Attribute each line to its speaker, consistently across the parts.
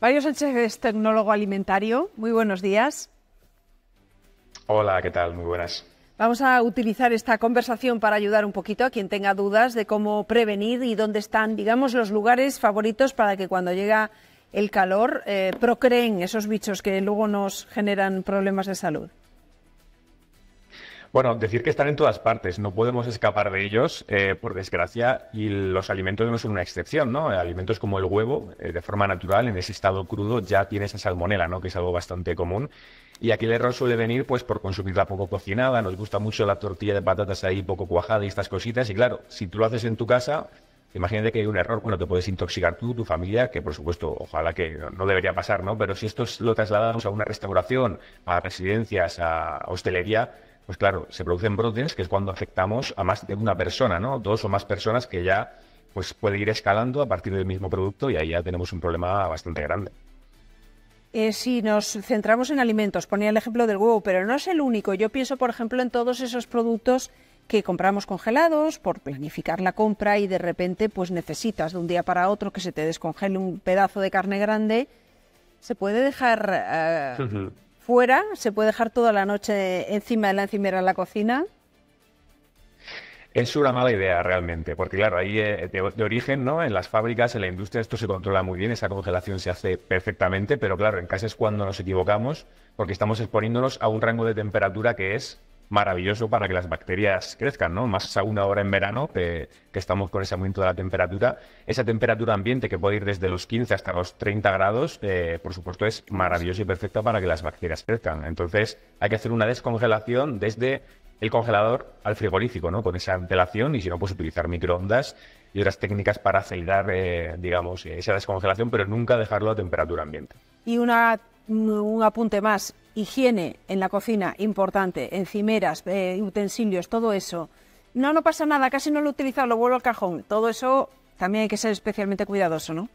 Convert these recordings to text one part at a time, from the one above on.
Speaker 1: Mario Sánchez tecnólogo alimentario. Muy buenos días.
Speaker 2: Hola, ¿qué tal? Muy buenas.
Speaker 1: Vamos a utilizar esta conversación para ayudar un poquito a quien tenga dudas de cómo prevenir y dónde están, digamos, los lugares favoritos para que cuando llega el calor eh, procreen esos bichos que luego nos generan problemas de salud.
Speaker 2: Bueno, decir que están en todas partes, no podemos escapar de ellos, eh, por desgracia, y los alimentos no son una excepción, ¿no? Eh, alimentos como el huevo, eh, de forma natural, en ese estado crudo, ya tiene esa salmonela, ¿no? Que es algo bastante común. Y aquí el error suele venir, pues, por consumirla poco cocinada, nos gusta mucho la tortilla de patatas ahí poco cuajada y estas cositas, y claro, si tú lo haces en tu casa, imagínate que hay un error, bueno, te puedes intoxicar tú, tu familia, que por supuesto, ojalá que no debería pasar, ¿no? Pero si esto lo trasladamos a una restauración, a residencias, a hostelería, pues claro, se producen brotes, que es cuando afectamos a más de una persona, ¿no? Dos o más personas que ya pues puede ir escalando a partir del mismo producto y ahí ya tenemos un problema bastante grande.
Speaker 1: Eh, si nos centramos en alimentos, ponía el ejemplo del huevo, pero no es el único. Yo pienso, por ejemplo, en todos esos productos que compramos congelados por planificar la compra y de repente pues necesitas de un día para otro que se te descongele un pedazo de carne grande. ¿Se puede dejar eh, fuera? ¿Se puede dejar toda la noche encima de la encimera en la cocina?
Speaker 2: Es una mala idea realmente, porque claro, ahí eh, de, origen, ¿no? En las fábricas, en la industria, esto se controla muy bien, esa congelación se hace perfectamente, pero claro, en casa es cuando nos equivocamos, porque estamos exponiéndonos a un rango de temperatura que es maravilloso para que las bacterias crezcan, ¿no? Más una hora en verano, que, estamos con ese aumento de la temperatura. Esa temperatura ambiente que puede ir desde los 15 hasta los 30 grados, eh, por supuesto, es maravillosa y perfecta para que las bacterias crezcan. Entonces, hay que hacer una descongelación desde el congelador al frigorífico, ¿no? Con esa antelación y si no, pues utilizar microondas y otras técnicas para acelerar, eh, digamos, esa descongelación, pero nunca dejarlo a temperatura ambiente.
Speaker 1: Y una, un apunte más, higiene en la cocina, importante, encimeras, eh, utensilios, todo eso. No, no pasa nada, casi no lo he utilizado, lo vuelvo al cajón. Todo eso también hay que ser especialmente cuidadoso, ¿no?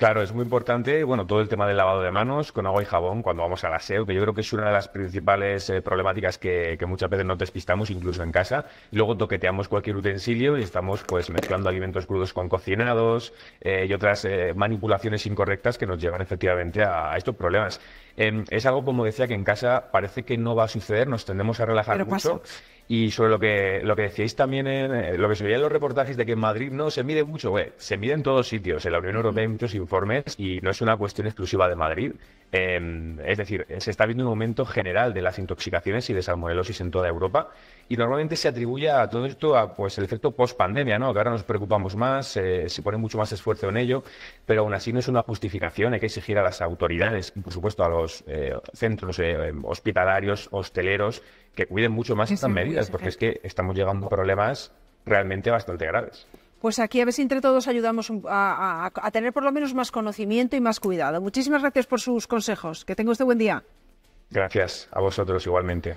Speaker 2: Claro, es muy importante, bueno, todo el tema del lavado de manos con agua y jabón cuando vamos al aseo, que yo creo que es una de las principales eh, problemáticas que, muchas veces no despistamos, incluso en casa. luego toqueteamos cualquier utensilio y estamos pues mezclando alimentos crudos con cocinados eh, y otras eh, manipulaciones incorrectas que nos llevan efectivamente a, estos problemas. Em, es algo, como decía, que en casa parece que no va a suceder, nos tendemos a relajar mucho. Y sobre lo que, lo que decíais también, en, lo que se veía en los reportajes de que en Madrid no se mide mucho, wey, se mide en todos sitios. En la Unión Europea hay muchos informes y no es una cuestión exclusiva de Madrid. Em, es decir, se está viendo un aumento general de las intoxicaciones y de salmonelosis en toda Europa y normalmente se atribuye a todo esto a pues, el efecto post-pandemia, ¿no? que ahora nos preocupamos más, eh, se pone mucho más esfuerzo en ello, pero aún así no es una justificación, hay que exigir a las autoridades y por supuesto a los eh, centros eh, em, hospitalarios, hosteleros, que cuiden mucho más estas medidas, porque es que estamos llegando a problemas realmente bastante graves.
Speaker 1: Pues aquí a ver si entre todos ayudamos a, a tener por lo menos más conocimiento y más cuidado. Muchísimas gracias por sus consejos. Que tenga usted buen día.
Speaker 2: Gracias a vosotros igualmente.